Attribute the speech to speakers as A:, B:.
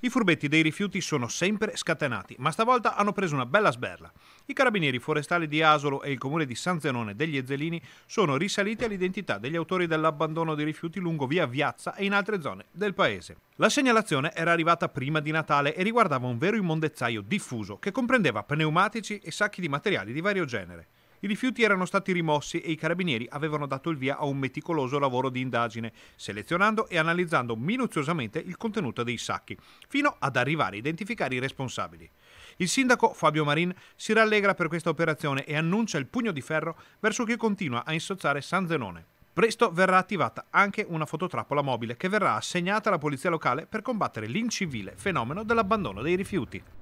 A: I furbetti dei rifiuti sono sempre scatenati, ma stavolta hanno preso una bella sberla. I carabinieri forestali di Asolo e il comune di San Zenone degli Ezzelini sono risaliti all'identità degli autori dell'abbandono dei rifiuti lungo via Viazza e in altre zone del paese. La segnalazione era arrivata prima di Natale e riguardava un vero immondezzaio diffuso che comprendeva pneumatici e sacchi di materiali di vario genere. I rifiuti erano stati rimossi e i carabinieri avevano dato il via a un meticoloso lavoro di indagine, selezionando e analizzando minuziosamente il contenuto dei sacchi, fino ad arrivare a identificare i responsabili. Il sindaco Fabio Marin si rallegra per questa operazione e annuncia il pugno di ferro verso chi continua a insozzare San Zenone. Presto verrà attivata anche una fototrappola mobile che verrà assegnata alla polizia locale per combattere l'incivile fenomeno dell'abbandono dei rifiuti.